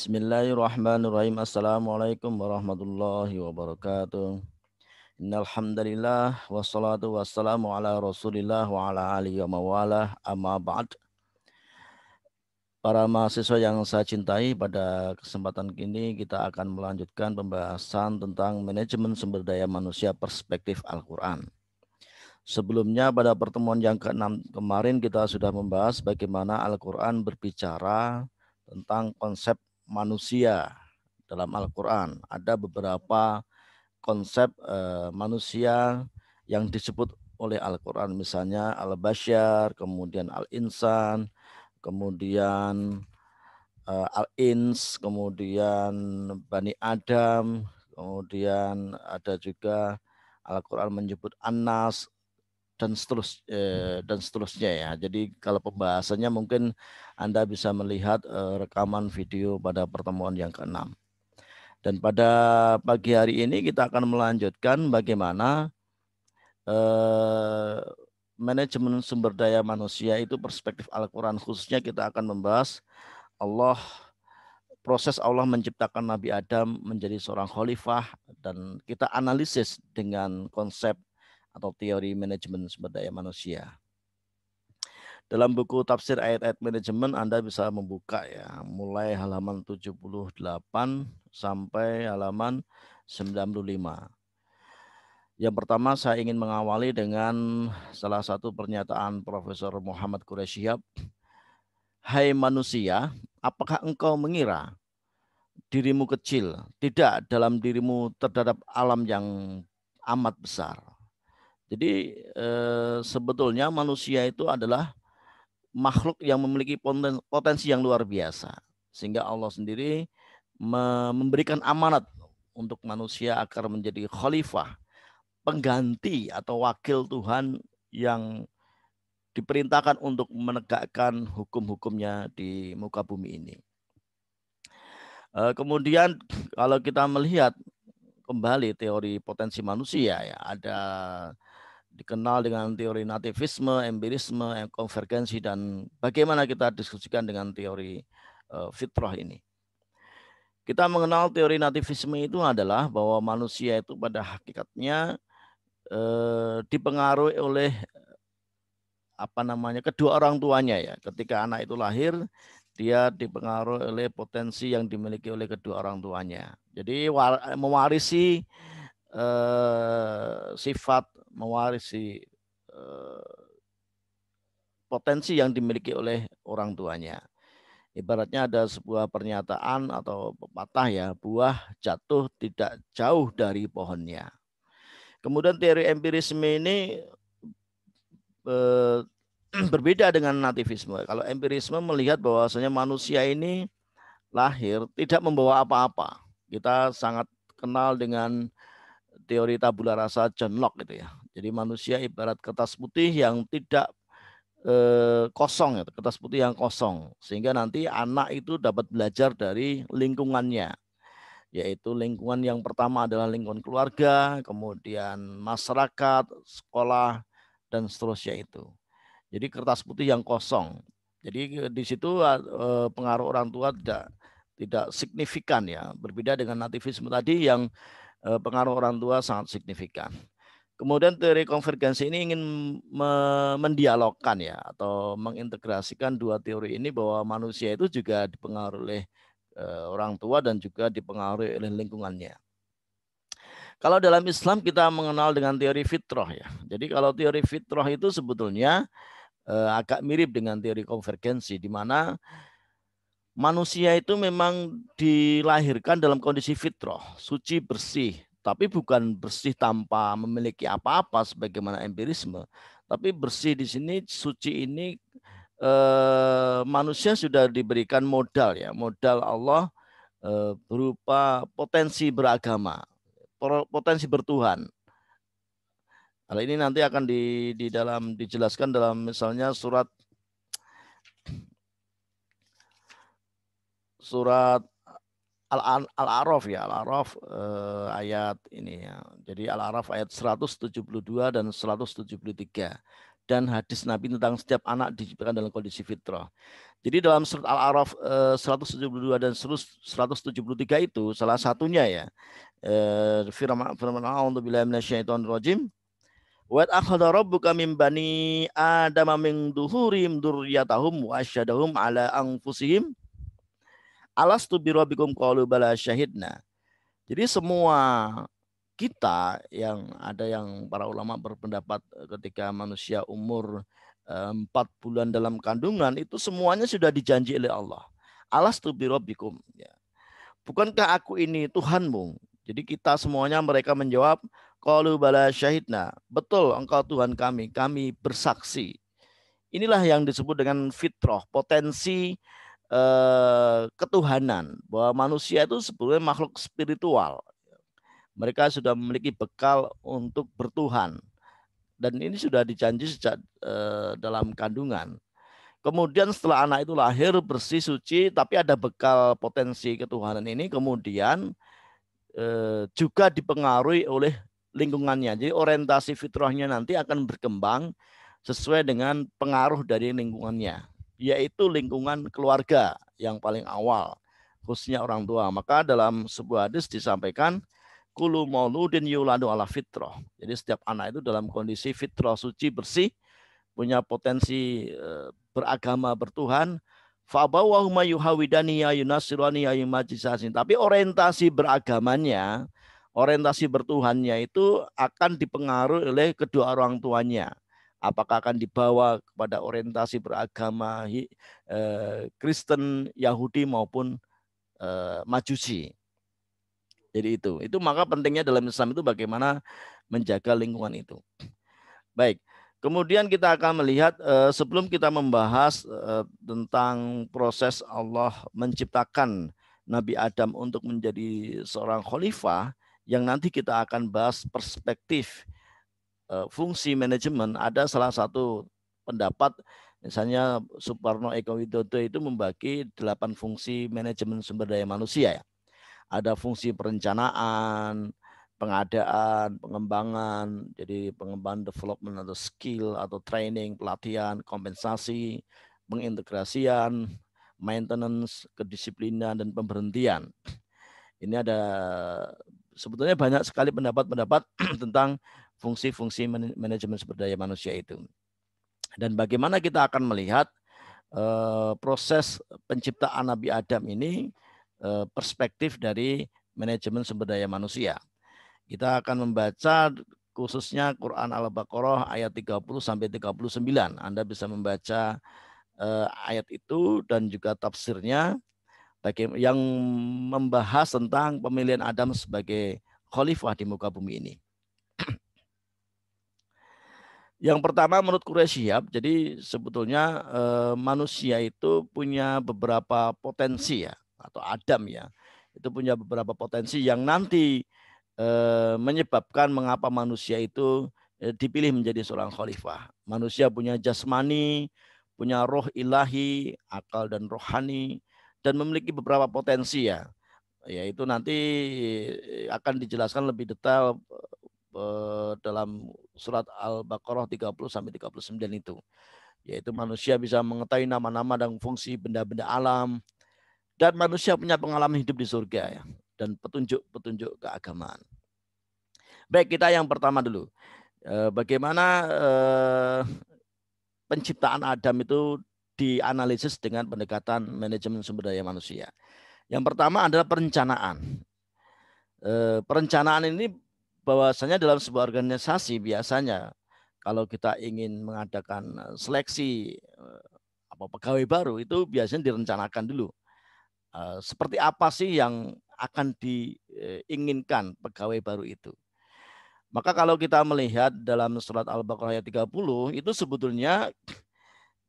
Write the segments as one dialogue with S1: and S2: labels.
S1: Bismillahirrahmanirrahim. Assalamualaikum warahmatullahi wabarakatuh. Innalhamdulillah wassalatu wassalamu ala rasulillah wa ala alihi wa mawala amma ba'd. Para mahasiswa yang saya cintai, pada kesempatan kini kita akan melanjutkan pembahasan tentang manajemen sumber daya manusia perspektif Al-Quran. Sebelumnya pada pertemuan yang ke-6 kemarin kita sudah membahas bagaimana Al-Quran berbicara tentang konsep manusia dalam Al-Quran. Ada beberapa konsep uh, manusia yang disebut oleh Al-Quran. Misalnya Al-Bashar, kemudian Al-Insan, kemudian uh, Al-Ins, kemudian Bani Adam, kemudian ada juga Al-Quran menyebut Anas, dan seterus eh, dan seterusnya ya. Jadi kalau pembahasannya mungkin Anda bisa melihat eh, rekaman video pada pertemuan yang keenam. Dan pada pagi hari ini kita akan melanjutkan bagaimana eh, manajemen sumber daya manusia itu perspektif Al-Qur'an khususnya kita akan membahas Allah proses Allah menciptakan Nabi Adam menjadi seorang khalifah dan kita analisis dengan konsep atau teori manajemen sumber daya manusia. Dalam buku tafsir ayat-ayat manajemen Anda bisa membuka ya, mulai halaman 78 sampai halaman 95. Yang pertama saya ingin mengawali dengan salah satu pernyataan Profesor Muhammad Quraisyihab. Hai manusia, apakah engkau mengira dirimu kecil? Tidak, dalam dirimu terhadap alam yang amat besar jadi eh, sebetulnya manusia itu adalah makhluk yang memiliki potensi yang luar biasa. Sehingga Allah sendiri memberikan amanat untuk manusia agar menjadi khalifah, pengganti atau wakil Tuhan yang diperintahkan untuk menegakkan hukum-hukumnya di muka bumi ini. Eh, kemudian kalau kita melihat kembali teori potensi manusia ya ada dikenal dengan teori nativisme, empirisme, eh, konvergensi dan bagaimana kita diskusikan dengan teori eh, fitrah ini. Kita mengenal teori nativisme itu adalah bahwa manusia itu pada hakikatnya eh, dipengaruhi oleh apa namanya kedua orang tuanya ya. Ketika anak itu lahir, dia dipengaruhi oleh potensi yang dimiliki oleh kedua orang tuanya. Jadi mewarisi eh, sifat mewarisi eh, potensi yang dimiliki oleh orang tuanya. Ibaratnya ada sebuah pernyataan atau pepatah ya, buah jatuh tidak jauh dari pohonnya. Kemudian teori empirisme ini eh, berbeda dengan nativisme. Kalau empirisme melihat bahwasanya manusia ini lahir tidak membawa apa-apa. Kita sangat kenal dengan teori tabula rasa John Locke gitu ya. Jadi manusia ibarat kertas putih yang tidak eh, kosong, ya, kertas putih yang kosong, sehingga nanti anak itu dapat belajar dari lingkungannya, yaitu lingkungan yang pertama adalah lingkungan keluarga, kemudian masyarakat, sekolah, dan seterusnya itu. Jadi kertas putih yang kosong. Jadi di situ eh, pengaruh orang tua tidak tidak signifikan ya. Berbeda dengan nativisme tadi yang Eh, pengaruh orang tua sangat signifikan. Kemudian teori konvergensi ini ingin mendialogkan ya atau mengintegrasikan dua teori ini bahwa manusia itu juga dipengaruhi oleh eh, orang tua dan juga dipengaruhi oleh lingkungannya. Kalau dalam Islam kita mengenal dengan teori fitrah ya. Jadi kalau teori fitrah itu sebetulnya eh, agak mirip dengan teori konvergensi di mana manusia itu memang dilahirkan dalam kondisi fitrah, suci bersih, tapi bukan bersih tanpa memiliki apa-apa sebagaimana empirisme. Tapi bersih di sini suci ini eh, manusia sudah diberikan modal ya, modal Allah eh, berupa potensi beragama, potensi bertuhan. Hal ini nanti akan di, di dalam dijelaskan dalam misalnya surat surat Al-A'raf ya, Al-A'raf eh, ayat ini ya. Jadi Al-A'raf ayat 172 dan 173 dan hadis Nabi tentang setiap anak diciptakan dalam kondisi fitrah. Jadi dalam surat Al-A'raf eh, 172 dan 173 itu salah satunya ya eh, firman firman Allah untuk billahi minasyaitonir rajim Wa akhadha rabbuka min bani adama min duhurim dzurriyyatahum wa asyhadahum ala anfusihim Alastu birabikum qalu bala syahidna. Jadi semua kita yang ada yang para ulama berpendapat eh, ketika manusia umur eh, empat bulan dalam kandungan itu semuanya sudah dijanji oleh Allah. Alas tu birobikum. Ya. Bukankah aku ini Tuhanmu? Jadi kita semuanya mereka menjawab, Qalu bala syahidna. Betul engkau Tuhan kami, kami bersaksi. Inilah yang disebut dengan fitrah, potensi Eh, ketuhanan bahwa manusia itu sebenarnya makhluk spiritual. Mereka sudah memiliki bekal untuk bertuhan dan ini sudah dijanji sejak eh, dalam kandungan. Kemudian setelah anak itu lahir bersih suci tapi ada bekal potensi ketuhanan ini kemudian eh, juga dipengaruhi oleh lingkungannya. Jadi orientasi fitrahnya nanti akan berkembang sesuai dengan pengaruh dari lingkungannya yaitu lingkungan keluarga yang paling awal, khususnya orang tua. Maka dalam sebuah hadis disampaikan, Kulu mauludin yuladu ala fitrah. Jadi setiap anak itu dalam kondisi fitrah suci bersih, punya potensi eh, beragama bertuhan, ya ya Tapi orientasi beragamanya, orientasi bertuhannya itu akan dipengaruhi oleh kedua orang tuanya apakah akan dibawa kepada orientasi beragama eh, Kristen, Yahudi maupun eh, Majusi. Jadi itu, itu maka pentingnya dalam Islam itu bagaimana menjaga lingkungan itu. Baik, kemudian kita akan melihat eh, sebelum kita membahas tentang proses Allah menciptakan Nabi Adam untuk menjadi seorang khalifah yang nanti kita akan bahas perspektif Eh, fungsi manajemen ada salah satu pendapat misalnya Suparno Eko Widodo itu membagi delapan fungsi manajemen sumber daya manusia ya. Ada fungsi perencanaan, pengadaan, pengembangan, jadi pengembangan development atau skill atau training, pelatihan, kompensasi, pengintegrasian, maintenance, kedisiplinan dan pemberhentian. Ini ada sebetulnya banyak sekali pendapat-pendapat tentang fungsi-fungsi manajemen sumber daya manusia itu. Dan bagaimana kita akan melihat eh, proses penciptaan Nabi Adam ini eh, perspektif dari manajemen sumber daya manusia. Kita akan membaca khususnya Quran Al-Baqarah ayat 30 sampai 39. Anda bisa membaca eh, ayat itu dan juga tafsirnya yang membahas tentang pemilihan Adam sebagai khalifah di muka bumi ini. Yang pertama menurut Kuresiab, jadi sebetulnya eh, manusia itu punya beberapa potensi ya atau Adam ya. Itu punya beberapa potensi yang nanti eh, menyebabkan mengapa manusia itu eh, dipilih menjadi seorang khalifah. Manusia punya jasmani, punya roh ilahi, akal dan rohani dan memiliki beberapa potensi ya. Yaitu nanti eh, akan dijelaskan lebih detail Eh, dalam surat Al-Baqarah 30 sampai 39 itu. Yaitu hmm. manusia bisa mengetahui nama-nama dan fungsi benda-benda alam dan manusia punya pengalaman hidup di surga ya dan petunjuk-petunjuk keagamaan. Baik, kita yang pertama dulu. Eh, bagaimana eh, penciptaan Adam itu dianalisis dengan pendekatan manajemen sumber daya manusia. Yang pertama adalah perencanaan. Perencanaan ini bahwasanya dalam sebuah organisasi biasanya kalau kita ingin mengadakan eh, seleksi eh, apa pegawai baru itu biasanya direncanakan dulu. Eh, seperti apa sih yang akan diinginkan pegawai baru itu? Maka kalau kita melihat dalam surat Al-Baqarah ayat 30 itu sebetulnya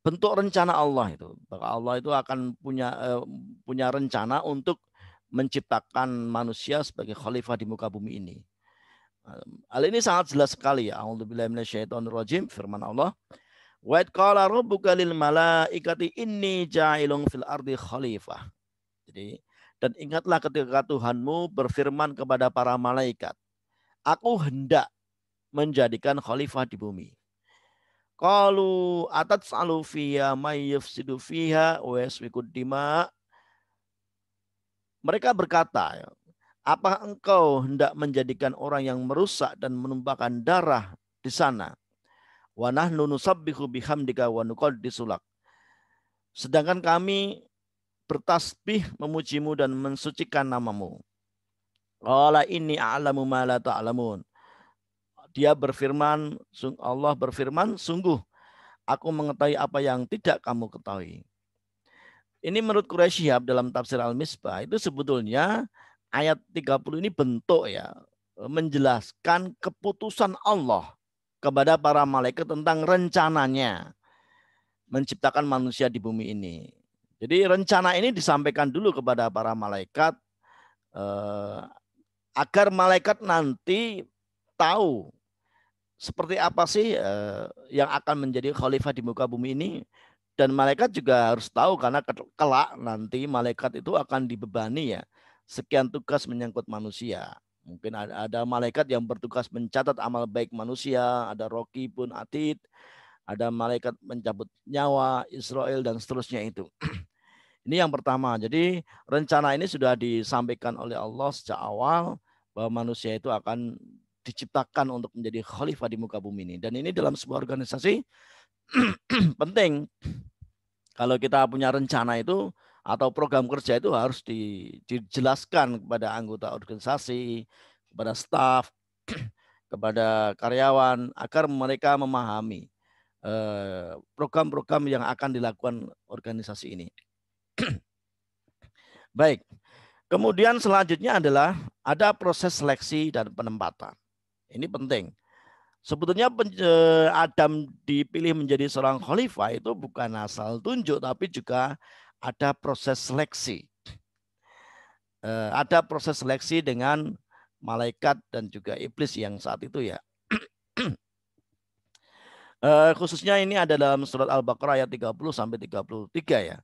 S1: bentuk rencana Allah itu. Maka Allah itu akan punya punya rencana untuk menciptakan manusia sebagai khalifah di muka bumi ini. Hal ini sangat jelas sekali ya. rojim. Firman Allah. Wa qala rabbuka lil malaikati inni ja'ilun fil ardi khalifah. Jadi dan ingatlah ketika Tuhanmu berfirman kepada para malaikat, aku hendak menjadikan khalifah di bumi. Qalu atat salu mayyuf may yufsidu fiha wa dima. Mereka berkata, ya, apa engkau hendak menjadikan orang yang merusak dan menumpahkan darah di sana? Wanah nahnu bihamdika wa Sedangkan kami bertasbih memujimu dan mensucikan namamu. Qala inni a'lamu ma la ta'lamun. Dia berfirman, Allah berfirman, sungguh aku mengetahui apa yang tidak kamu ketahui. Ini menurut Quraisyab dalam tafsir Al-Misbah itu sebetulnya ayat 30 ini bentuk ya e, menjelaskan keputusan Allah kepada para malaikat tentang rencananya menciptakan manusia di bumi ini. Jadi rencana ini disampaikan dulu kepada para malaikat eh, agar malaikat nanti tahu seperti apa sih eh, yang akan menjadi khalifah di muka bumi ini dan malaikat juga harus tahu karena kelak nanti malaikat itu akan dibebani ya sekian tugas menyangkut manusia. Mungkin ada, malaikat yang bertugas mencatat amal baik manusia, ada roki pun Atid, ada malaikat mencabut nyawa, Israel dan seterusnya itu. Ini yang pertama. Jadi rencana ini sudah disampaikan oleh Allah sejak awal bahwa manusia itu akan diciptakan untuk menjadi khalifah di muka bumi ini. Dan ini dalam sebuah organisasi penting. Kalau kita punya rencana itu atau program kerja itu harus dijelaskan kepada anggota organisasi, kepada staf, kepada karyawan agar mereka memahami eh, program-program yang akan dilakukan organisasi ini. Baik. Kemudian selanjutnya adalah ada proses seleksi dan penempatan. Ini penting. Sebetulnya eh, Adam dipilih menjadi seorang khalifah itu bukan asal tunjuk tapi juga ada proses seleksi. Eh, ada proses seleksi dengan malaikat dan juga iblis yang saat itu ya. Eh, khususnya ini ada dalam surat Al-Baqarah ayat 30 sampai 33 ya.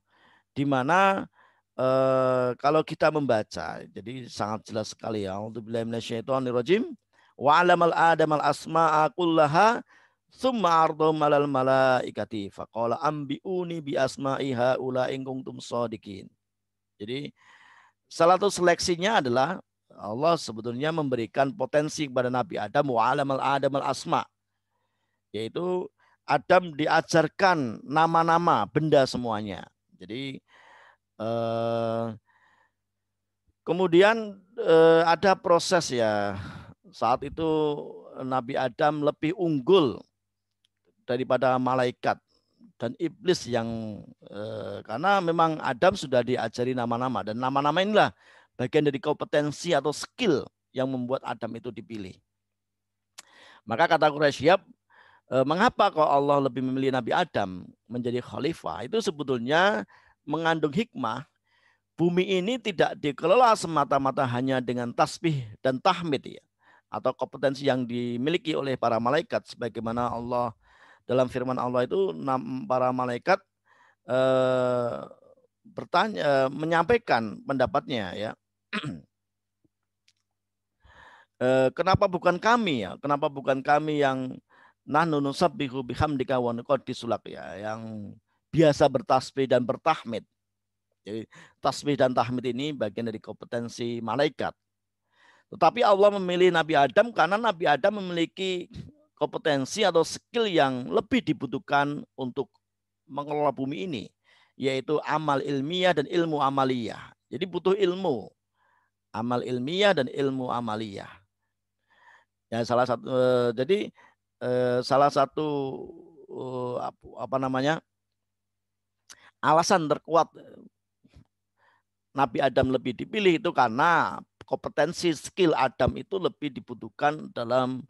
S1: Di mana eh, kalau kita membaca, jadi sangat jelas sekali ya. untuk Alhamdulillahirobbilalamin. Wa Wa'alamal adamal asma'a kullaha Summa ardo malal malaikati faqala ambiuni bi asma'iha ula in kuntum shadiqin. Jadi salah satu seleksinya adalah Allah sebetulnya memberikan potensi kepada Nabi Adam wa alamal Adam al asma yaitu Adam diajarkan nama-nama benda semuanya. Jadi eh, kemudian eh, ada proses ya saat itu Nabi Adam lebih unggul daripada malaikat dan iblis yang eh, karena memang Adam sudah diajari nama-nama dan nama-nama inilah bagian dari kompetensi atau skill yang membuat Adam itu dipilih. Maka kata Quraisy, eh, mengapa kok Allah lebih memilih Nabi Adam menjadi khalifah? Itu sebetulnya mengandung hikmah. Bumi ini tidak dikelola semata-mata hanya dengan tasbih dan tahmid ya atau kompetensi yang dimiliki oleh para malaikat sebagaimana Allah dalam firman Allah itu para malaikat eh, bertanya menyampaikan pendapatnya ya. eh, kenapa bukan kami ya? Kenapa bukan kami yang nahnu nusabbihu bihamdika wa nuqaddisulak ya yang biasa bertasbih dan bertahmid. Jadi tasbih dan tahmid ini bagian dari kompetensi malaikat. Tetapi Allah memilih Nabi Adam karena Nabi Adam memiliki kompetensi atau skill yang lebih dibutuhkan untuk mengelola bumi ini, yaitu amal ilmiah dan ilmu amaliyah. Jadi butuh ilmu, amal ilmiah dan ilmu amaliyah. Ya salah satu eh, jadi eh, salah satu eh, apa namanya? alasan terkuat Nabi Adam lebih dipilih itu karena kompetensi skill Adam itu lebih dibutuhkan dalam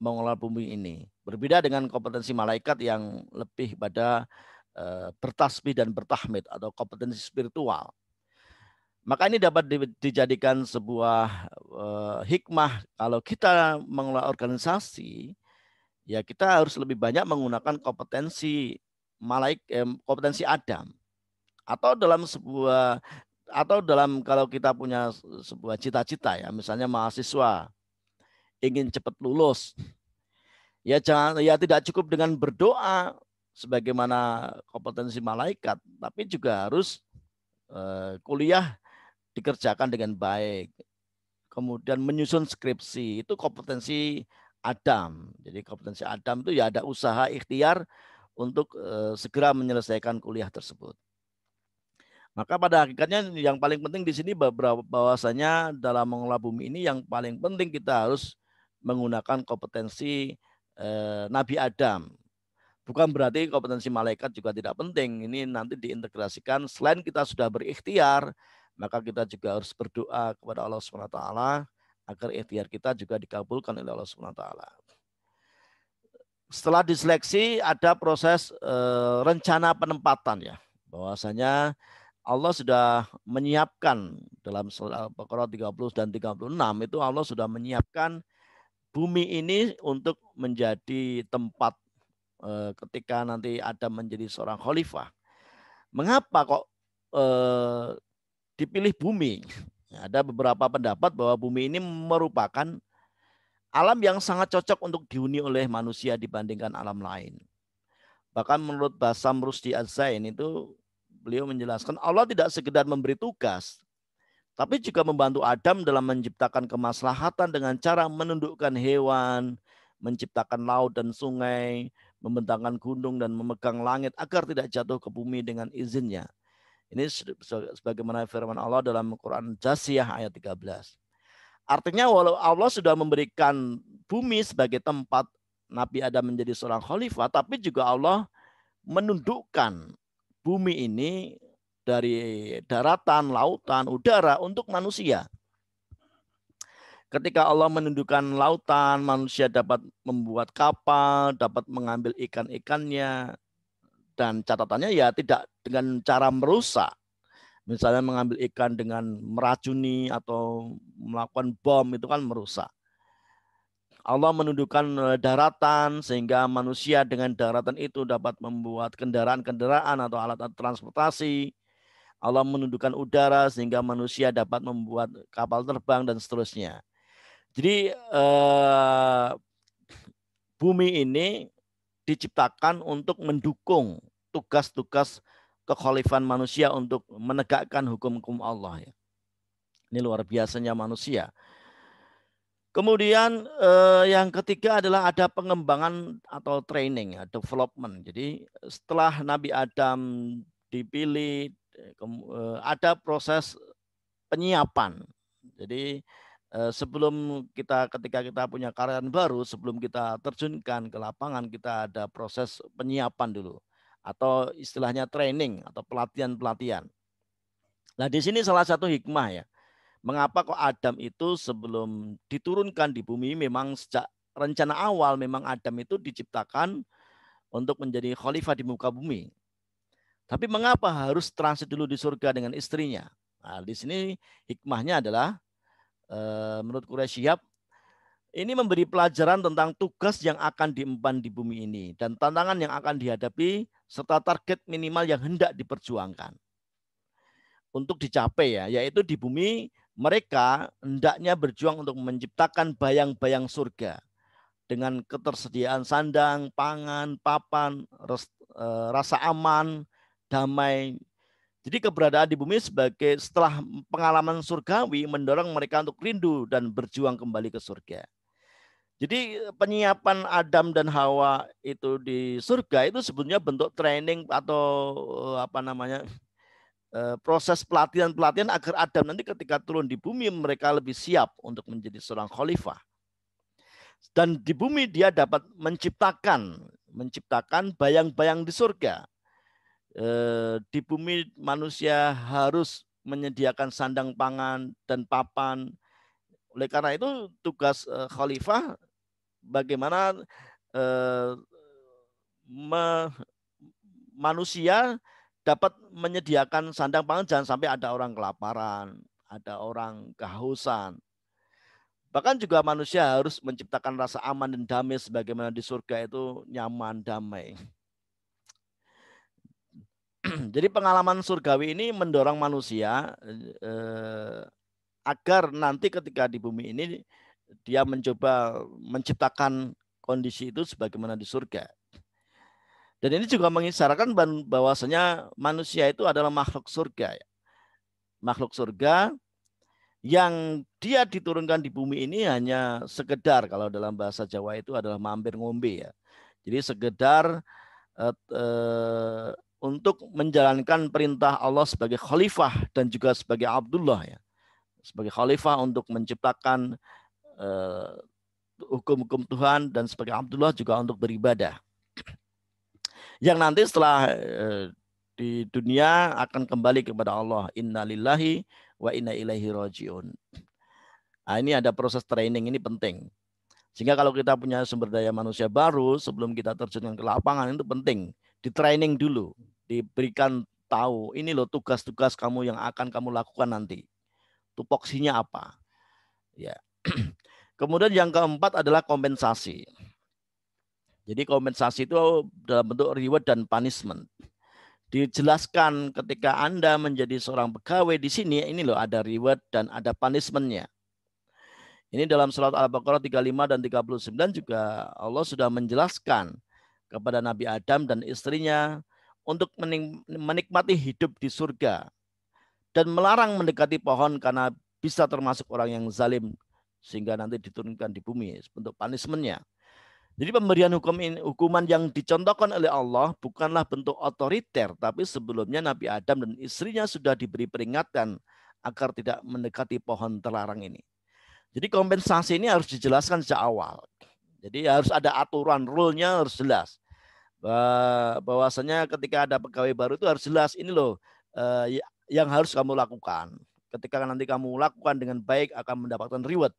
S1: mengelola bumi ini. Berbeda dengan kompetensi malaikat yang lebih pada e, bertasbih dan bertahmid atau kompetensi spiritual. Maka ini dapat dijadikan sebuah e, hikmah kalau kita mengelola organisasi, ya kita harus lebih banyak menggunakan kompetensi malaik eh, kompetensi Adam atau dalam sebuah atau dalam kalau kita punya sebuah cita-cita ya misalnya mahasiswa ingin cepat lulus. Ya jangan ya tidak cukup dengan berdoa sebagaimana kompetensi malaikat, tapi juga harus eh, kuliah dikerjakan dengan baik. Kemudian menyusun skripsi itu kompetensi Adam. Jadi kompetensi Adam itu ya ada usaha ikhtiar untuk eh, segera menyelesaikan kuliah tersebut. Maka pada akhirnya yang paling penting di sini beberapa bahwasanya dalam mengelola bumi ini yang paling penting kita harus menggunakan kompetensi eh, Nabi Adam. Bukan berarti kompetensi malaikat juga tidak penting. Ini nanti diintegrasikan. Selain kita sudah berikhtiar, maka kita juga harus berdoa kepada Allah Swt agar ikhtiar kita juga dikabulkan oleh Allah Swt. Setelah diseleksi ada proses eh, rencana penempatan ya. Bahwasanya Allah sudah menyiapkan dalam Al-Baqarah 30 dan 36 itu Allah sudah menyiapkan bumi ini untuk menjadi tempat eh, ketika nanti ada menjadi seorang khalifah. Mengapa kok eh, dipilih bumi? Ada beberapa pendapat bahwa bumi ini merupakan alam yang sangat cocok untuk dihuni oleh manusia dibandingkan alam lain. Bahkan menurut Basam Rusdi Azain itu beliau menjelaskan Allah tidak sekedar memberi tugas, tapi juga membantu Adam dalam menciptakan kemaslahatan dengan cara menundukkan hewan, menciptakan laut dan sungai, membentangkan gunung dan memegang langit agar tidak jatuh ke bumi dengan izinnya. Ini sebagaimana firman Allah dalam Quran Jasiyah ayat 13. Artinya walau Allah sudah memberikan bumi sebagai tempat Nabi Adam menjadi seorang khalifah, tapi juga Allah menundukkan bumi ini dari daratan, lautan, udara untuk manusia. Ketika Allah menundukkan lautan, manusia dapat membuat kapal, dapat mengambil ikan-ikannya, dan catatannya ya tidak dengan cara merusak. Misalnya mengambil ikan dengan meracuni atau melakukan bom itu kan merusak. Allah menundukkan eh, daratan sehingga manusia dengan daratan itu dapat membuat kendaraan-kendaraan atau alat, alat transportasi Allah menundukkan udara sehingga manusia dapat membuat kapal terbang dan seterusnya. Jadi eh, bumi ini diciptakan untuk mendukung tugas-tugas kekhalifan manusia untuk menegakkan hukum-hukum Allah. Ya. Ini luar biasanya manusia. Kemudian eh, yang ketiga adalah ada pengembangan atau training, ya, development. Jadi setelah Nabi Adam dipilih Eh, ada proses penyiapan. Jadi eh, sebelum kita ketika kita punya karyawan baru, sebelum kita terjunkan ke lapangan, kita ada proses penyiapan dulu atau istilahnya training atau pelatihan-pelatihan. Nah, di sini salah satu hikmah ya. Mengapa kok Adam itu sebelum diturunkan di bumi memang sejak rencana awal memang Adam itu diciptakan untuk menjadi khalifah di muka bumi. Tapi mengapa harus transit dulu di surga dengan istrinya? Nah, di sini hikmahnya adalah eh, menurut Quraisy Syihab ini memberi pelajaran tentang tugas yang akan diemban di bumi ini dan tantangan yang akan dihadapi serta target minimal yang hendak diperjuangkan untuk dicapai ya, yaitu di bumi mereka hendaknya berjuang untuk menciptakan bayang-bayang surga dengan ketersediaan sandang, pangan, papan, eh, rasa aman, damai. Jadi keberadaan di bumi sebagai setelah pengalaman surgawi mendorong mereka untuk rindu dan berjuang kembali ke surga. Jadi penyiapan Adam dan Hawa itu di surga itu sebenarnya bentuk training atau eh, apa namanya eh, proses pelatihan-pelatihan agar Adam nanti ketika turun di bumi mereka lebih siap untuk menjadi seorang khalifah. Dan di bumi dia dapat menciptakan menciptakan bayang-bayang di surga. Eh, di bumi manusia harus menyediakan sandang pangan dan papan. Oleh karena itu tugas eh, khalifah bagaimana eh, manusia dapat menyediakan sandang pangan jangan sampai ada orang kelaparan, ada orang kehausan. Bahkan juga manusia harus menciptakan rasa aman dan damai sebagaimana di surga itu nyaman damai. Jadi pengalaman surgawi ini mendorong manusia eh, agar nanti ketika di bumi ini dia mencoba menciptakan kondisi itu sebagaimana di surga. Dan ini juga mengisyaratkan bahwasanya manusia itu adalah makhluk surga. Ya. Makhluk surga yang dia diturunkan di bumi ini hanya sekedar kalau dalam bahasa Jawa itu adalah mampir ngombe ya. Jadi sekedar eh, eh, untuk menjalankan perintah Allah sebagai khalifah dan juga sebagai Abdullah ya. Sebagai khalifah untuk menciptakan eh, hukum-hukum uh, Tuhan dan sebagai Abdullah juga untuk beribadah. Yang nanti setelah uh, di dunia akan kembali kepada Allah. Innalillahi wa inna ilaihi rajiun. Nah, ini ada proses training ini penting. Sehingga kalau kita punya sumber daya manusia baru sebelum kita terjun ke lapangan itu penting. Di training dulu diberikan tahu ini loh tugas-tugas kamu yang akan kamu lakukan nanti. Tupoksinya apa? Ya. Kemudian yang keempat adalah kompensasi. Jadi kompensasi itu dalam bentuk reward dan punishment. Dijelaskan ketika Anda menjadi seorang pegawai di sini, ini loh ada reward dan ada punishmentnya. Ini dalam surat Al-Baqarah 35 dan 39 juga Allah sudah menjelaskan kepada Nabi Adam dan istrinya untuk menikmati hidup di surga dan melarang mendekati pohon karena bisa termasuk orang yang zalim sehingga nanti diturunkan di bumi bentuk punishmentnya. Jadi pemberian hukum hukuman yang dicontohkan oleh Allah bukanlah bentuk otoriter, tapi sebelumnya Nabi Adam dan istrinya sudah diberi peringatan agar tidak mendekati pohon terlarang ini. Jadi kompensasi ini harus dijelaskan sejak awal. Jadi harus ada aturan, rule-nya harus jelas. Eh, bahwasanya ketika ada pegawai baru itu harus jelas ini loh eh, ya, yang harus kamu lakukan. Ketika nanti kamu lakukan dengan baik akan mendapatkan reward.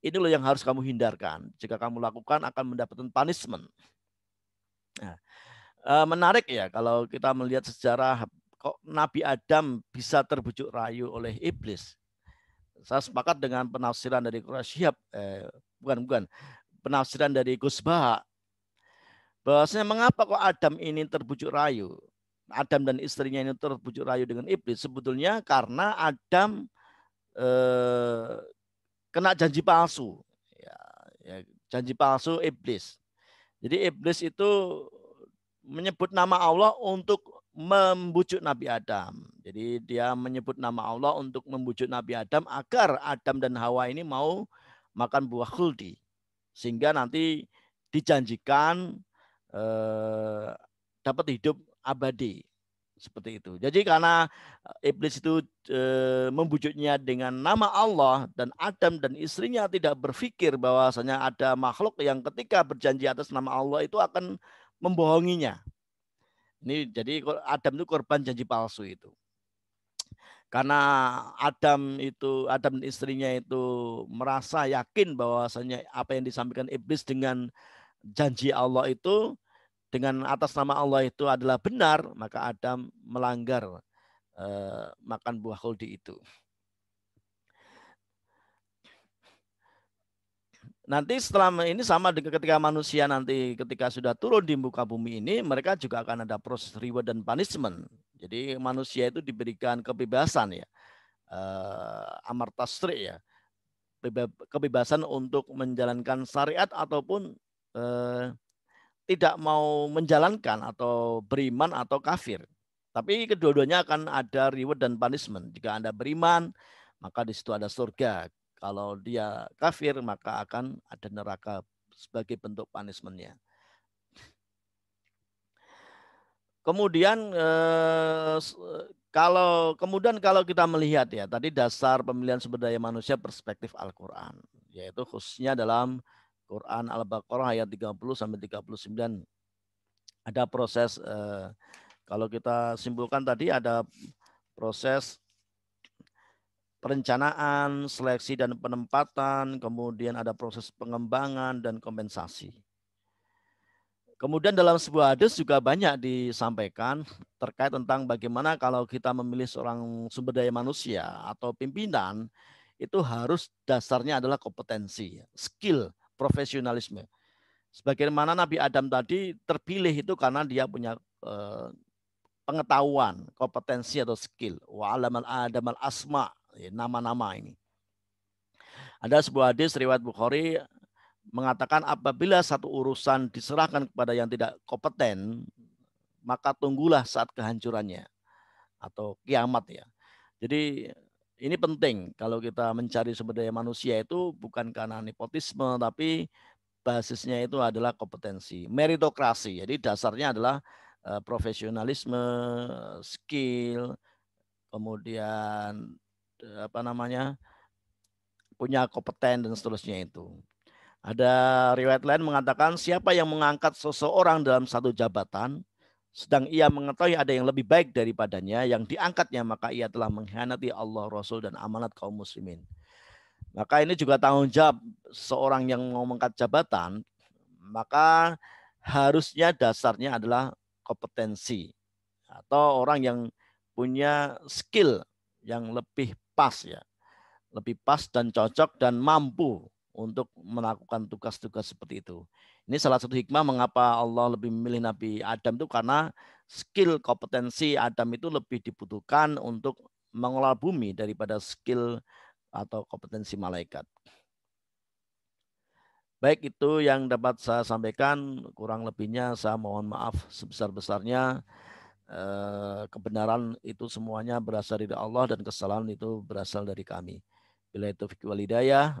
S1: Ini loh yang harus kamu hindarkan. Jika kamu lakukan akan mendapatkan punishment. Nah, eh, menarik ya kalau kita melihat sejarah kok Nabi Adam bisa terbujuk rayu oleh iblis. Saya sepakat dengan penafsiran dari Quraisyab, eh, bukan bukan penafsiran dari Gus Bahasanya mengapa kok Adam ini terbujuk rayu? Adam dan istrinya ini terbujuk rayu dengan iblis. Sebetulnya karena Adam eh, kena janji palsu. Ya, ya, janji palsu iblis. Jadi iblis itu menyebut nama Allah untuk membujuk Nabi Adam. Jadi dia menyebut nama Allah untuk membujuk Nabi Adam agar Adam dan Hawa ini mau makan buah khuldi. Sehingga nanti dijanjikan Eh, dapat hidup abadi seperti itu. Jadi karena eh, iblis itu eh, membujuknya dengan nama Allah dan Adam dan istrinya tidak berpikir bahwasanya ada makhluk yang ketika berjanji atas nama Allah itu akan membohonginya. Ini jadi Adam itu korban janji palsu itu. Karena Adam itu Adam dan istrinya itu merasa yakin bahwasanya apa yang disampaikan iblis dengan janji Allah itu dengan atas nama Allah itu adalah benar, maka Adam melanggar eh, makan buah khuldi itu. Nanti setelah ini sama dengan ketika manusia nanti ketika sudah turun di muka bumi ini, mereka juga akan ada proses reward dan punishment. Jadi manusia itu diberikan kebebasan ya, eh, amartasri ya, kebebasan untuk menjalankan syariat ataupun Eh, tidak mau menjalankan atau beriman atau kafir. Tapi kedua-duanya akan ada reward dan punishment. Jika Anda beriman, maka di situ ada surga. Kalau dia kafir, maka akan ada neraka sebagai bentuk punishmentnya. Kemudian eh, eh, kalau kemudian kalau kita melihat ya tadi dasar pemilihan sumber daya manusia perspektif Al-Qur'an yaitu khususnya dalam Quran Al-Baqarah ayat 30 sampai 39. Ada proses eh, kalau kita simpulkan tadi ada proses perencanaan, seleksi dan penempatan, kemudian ada proses pengembangan dan kompensasi. Kemudian dalam sebuah hadis juga banyak disampaikan terkait tentang bagaimana kalau kita memilih seorang sumber daya manusia atau pimpinan itu harus dasarnya adalah kompetensi, skill, profesionalisme. Sebagaimana Nabi Adam tadi terpilih itu karena dia punya eh, pengetahuan, kompetensi atau skill. Wa alamal adam al asma, ya, nama-nama ini. Ada sebuah hadis riwayat Bukhari mengatakan apabila satu urusan diserahkan kepada yang tidak kompeten, maka tunggulah saat kehancurannya atau kiamat ya. Jadi ini penting kalau kita mencari sumber daya manusia itu bukan karena nepotisme tapi basisnya itu adalah kompetensi meritokrasi jadi dasarnya adalah eh, profesionalisme skill kemudian eh, apa namanya punya kompeten dan seterusnya itu ada riwayat lain mengatakan siapa yang mengangkat seseorang dalam satu jabatan sedang ia mengetahui ada yang lebih baik daripadanya yang diangkatnya maka ia telah mengkhianati Allah Rasul dan amanat kaum muslimin. Maka ini juga tanggung jawab seorang yang mau mengangkat jabatan, maka harusnya dasarnya adalah kompetensi atau orang yang punya skill yang lebih pas ya. Lebih pas dan cocok dan mampu untuk melakukan tugas-tugas seperti itu. Ini salah satu hikmah mengapa Allah lebih memilih Nabi Adam itu karena skill kompetensi Adam itu lebih dibutuhkan untuk mengelola bumi daripada skill atau kompetensi malaikat. Baik itu yang dapat saya sampaikan, kurang lebihnya saya mohon maaf sebesar-besarnya. Eh, kebenaran itu semuanya berasal dari Allah dan kesalahan itu berasal dari kami. Bila itu fikir walidayah.